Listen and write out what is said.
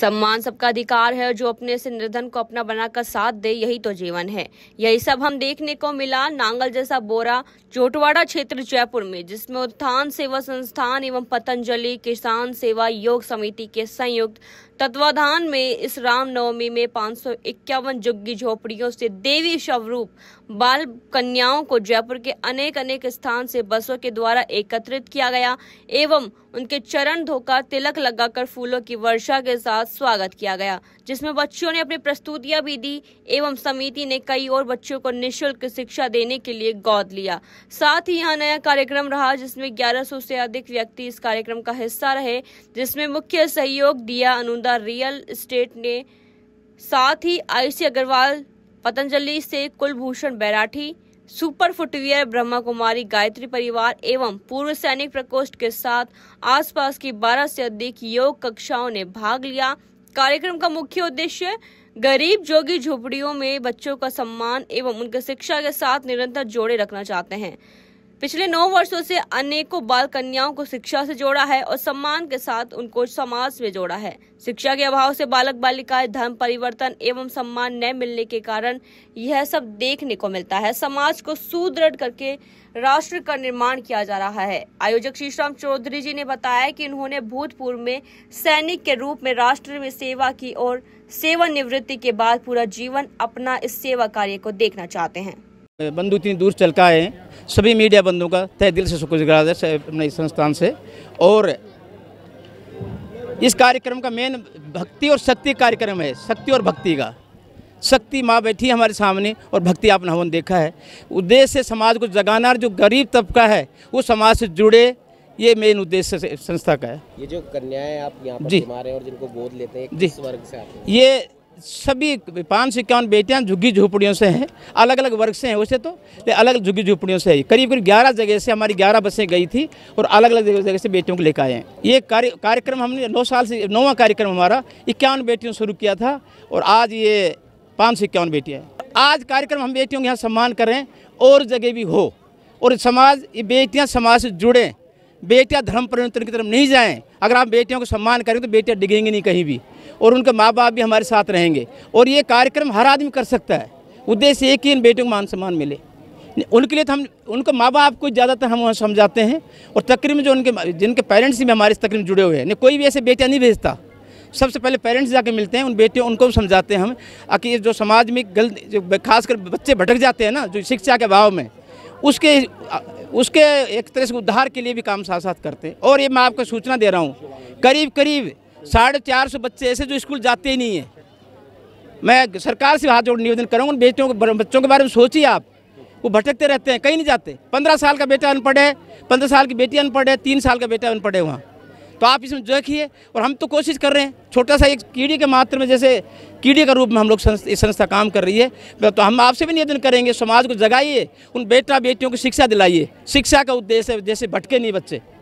सम्मान सबका अधिकार है जो अपने से निर्धन को अपना बनाकर साथ दे यही तो जीवन है यही सब हम देखने को मिला नांगल जैसा बोरा चोटवाड़ा क्षेत्र जयपुर में जिसमें उत्थान सेवा संस्थान एवं पतंजलि किसान सेवा योग समिति के संयुक्त तत्वाधान में इस रामनवमी में पांच सौ इक्यावन जुग्गी झोपड़ियों से देवी स्वरूप बाल कन्याओं को जयपुर के अनेक अनेक स्थान से बसों के द्वारा एकत्रित किया गया एवं उनके चरण धोकर तिलक लगाकर फूलों की वर्षा के साथ स्वागत किया गया जिसमें बच्चों ने अपनी प्रस्तुतियां भी दी एवं समिति ने कई और बच्चों को निःशुल्क शिक्षा देने के लिए गौद लिया साथ ही यहां नया कार्यक्रम रहा जिसमें 1100 से अधिक व्यक्ति इस कार्यक्रम का हिस्सा रहे जिसमें मुख्य सहयोग दिया अनुदा रियल स्टेट ने साथ ही आयुषी अग्रवाल पतंजलि से कुलभूषण बैराठी सुपर फुटवियर ब्रह्मा कुमारी गायत्री परिवार एवं पूर्व सैनिक प्रकोष्ठ के साथ आसपास की 12 से अधिक योग कक्षाओं ने भाग लिया कार्यक्रम का मुख्य उद्देश्य गरीब जोगी झोपड़ियों में बच्चों का सम्मान एवं उनके शिक्षा के साथ निरंतर जोड़े रखना चाहते हैं पिछले नौ वर्षों से अनेकों बाल कन्याओं को शिक्षा से जोड़ा है और सम्मान के साथ उनको समाज में जोड़ा है शिक्षा के अभाव से बालक बालिकाएं धर्म परिवर्तन एवं सम्मान न मिलने के कारण यह सब देखने को मिलता है समाज को सुदृढ़ करके राष्ट्र का निर्माण किया जा रहा है आयोजक श्री श्याम चौधरी जी ने बताया कि उन्होंने भूतपूर्व में सैनिक के रूप में राष्ट्र में सेवा की और सेवानिवृत्ति के बाद पूरा जीवन अपना इस सेवा कार्य को देखना चाहते हैं बंधु इतनी दूर चल का है सभी मीडिया बंधुओं का तय दिल से शुक्रगुजार है अपने इस संस्थान से और इस कार्यक्रम का मेन भक्ति और शक्ति कार्यक्रम है शक्ति और भक्ति का शक्ति माँ बैठी हमारे सामने और भक्ति आपने हवन देखा है उद्देश्य समाज को जगाना जो गरीब तबका है वो समाज से जुड़े ये मेन उद्देश्य संस्था का है ये जो कन्याएं आप यहाँ पर जी हमारे और जिनको गोद लेते हैं जी वर्ग से आते हैं ये सभी पाँच सौ इक्यावन बेटियाँ झुग्गी झोपड़ियों से हैं अलग अलग वर्ग से हैं वैसे तो अलग झुग्गी झोपड़ियों से है करीब करीब ग्यारह जगह से हमारी ग्यारह बसें गई थी और अलग अलग जगह से बेटियों को लेकर आए हैं ये कार्य कार्यक्रम हमने नौ साल से नौवा कार्यक्रम हमारा इक्यावन बेटियों शुरू किया था और आज ये पाँच सौ इक्यावन बेटियाँ आज कार्यक्रम हम बेटियों के यहाँ सम्मान करें और जगह भी हो और समाज ये बेटियाँ समाज से जुड़ें बेटियां धर्म परिवर्तन की तरफ नहीं जाएं अगर आप बेटियों को सम्मान करेंगे तो बेटियां डिगेंगी नहीं कहीं भी और उनके माँ बाप भी हमारे साथ रहेंगे और ये कार्यक्रम हर आदमी कर सकता है उद्देश्य एक ही इन बेटियों को मान सम्मान मिले उनके लिए तो हम उनके माँ बाप को ज़्यादातर हम वहाँ समझाते हैं और तकरीब जो उनके जिनके पेरेंट्स भी हमारे तकरीब जुड़े हुए हैं कोई भी ऐसे बेटियाँ नहीं भेजता सबसे पहले पेरेंट्स जाके मिलते हैं उन बेटियों उनको भी समझाते हैं हम कि जो समाज में गलत जो खासकर बच्चे भटक जाते हैं ना जो शिक्षा के अभाव में उसके उसके एक तरह से उद्धार के लिए भी काम साथ साथ करते हैं और ये मैं आपको सूचना दे रहा हूँ करीब करीब साढ़े चार सौ बच्चे ऐसे जो स्कूल जाते ही नहीं हैं मैं सरकार से हाथ जोड़ निवेदन करूँगा उन बेटियों के बच्चों के बारे में सोचिए आप वो भटकते रहते हैं कहीं नहीं जाते पंद्रह साल का बेटा अनपढ़ है पंद्रह साल की बेटी अनपढ़ है तीन साल का बेटा अनपढ़ है वहाँ तो आप इसमें देखिए और हम तो कोशिश कर रहे हैं छोटा सा एक कीड़ी के मात्र में जैसे कीड़ी का रूप में हम लोग इस संस्था काम कर रही है तो, तो हम आपसे भी निवेदन करेंगे समाज को जगाइए उन बेटा बेटियों को शिक्षा दिलाइए शिक्षा का उद्देश्य जैसे भटके नहीं बच्चे